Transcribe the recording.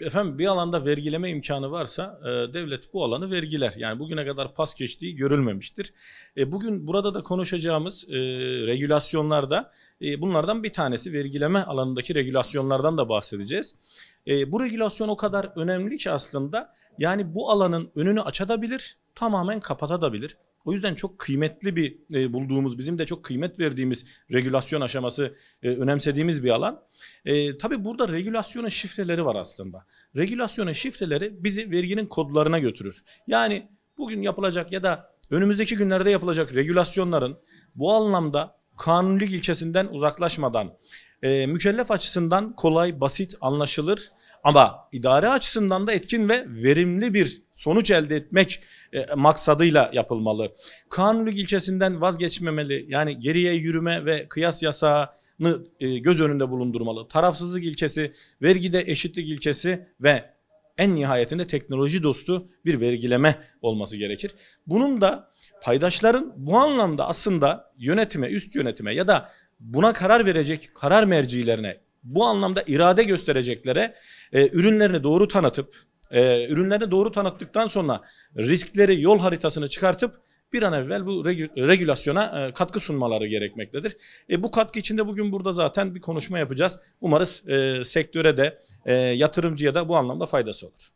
Efendim bir alanda vergileme imkanı varsa e, devlet bu alanı vergiler. Yani bugüne kadar pas geçtiği görülmemiştir. E, bugün burada da konuşacağımız e, regülasyonlarda e, bunlardan bir tanesi vergileme alanındaki regülasyonlardan da bahsedeceğiz. E, bu regülasyon o kadar önemli ki aslında yani bu alanın önünü açabilir, tamamen kapatabilir. O yüzden çok kıymetli bir e, bulduğumuz, bizim de çok kıymet verdiğimiz regülasyon aşaması e, önemsediğimiz bir alan. E, tabii burada regülasyonun şifreleri var aslında. Regülasyonun şifreleri bizi verginin kodlarına götürür. Yani bugün yapılacak ya da önümüzdeki günlerde yapılacak regülasyonların bu anlamda kanunluluk ilçesinden uzaklaşmadan, e, mükellef açısından kolay, basit, anlaşılır ama idare açısından da etkin ve verimli bir sonuç elde etmek e, maksadıyla yapılmalı. Kanunluk ilçesinden vazgeçmemeli. Yani geriye yürüme ve kıyas yasağı e, göz önünde bulundurmalı. Tarafsızlık ilkesi, vergide eşitlik ilkesi ve en nihayetinde teknoloji dostu bir vergileme olması gerekir. Bunun da paydaşların bu anlamda aslında yönetime, üst yönetime ya da buna karar verecek karar mercilerine bu anlamda irade göstereceklere e, ürünlerini doğru tanıtıp, e, ürünlerini doğru tanıttıktan sonra riskleri, yol haritasını çıkartıp bir an evvel bu regü- regülasyona e, katkı sunmaları gerekmektedir. E, bu katkı içinde bugün burada zaten bir konuşma yapacağız. Umarız e, sektöre de e, yatırımcıya da bu anlamda faydası olur.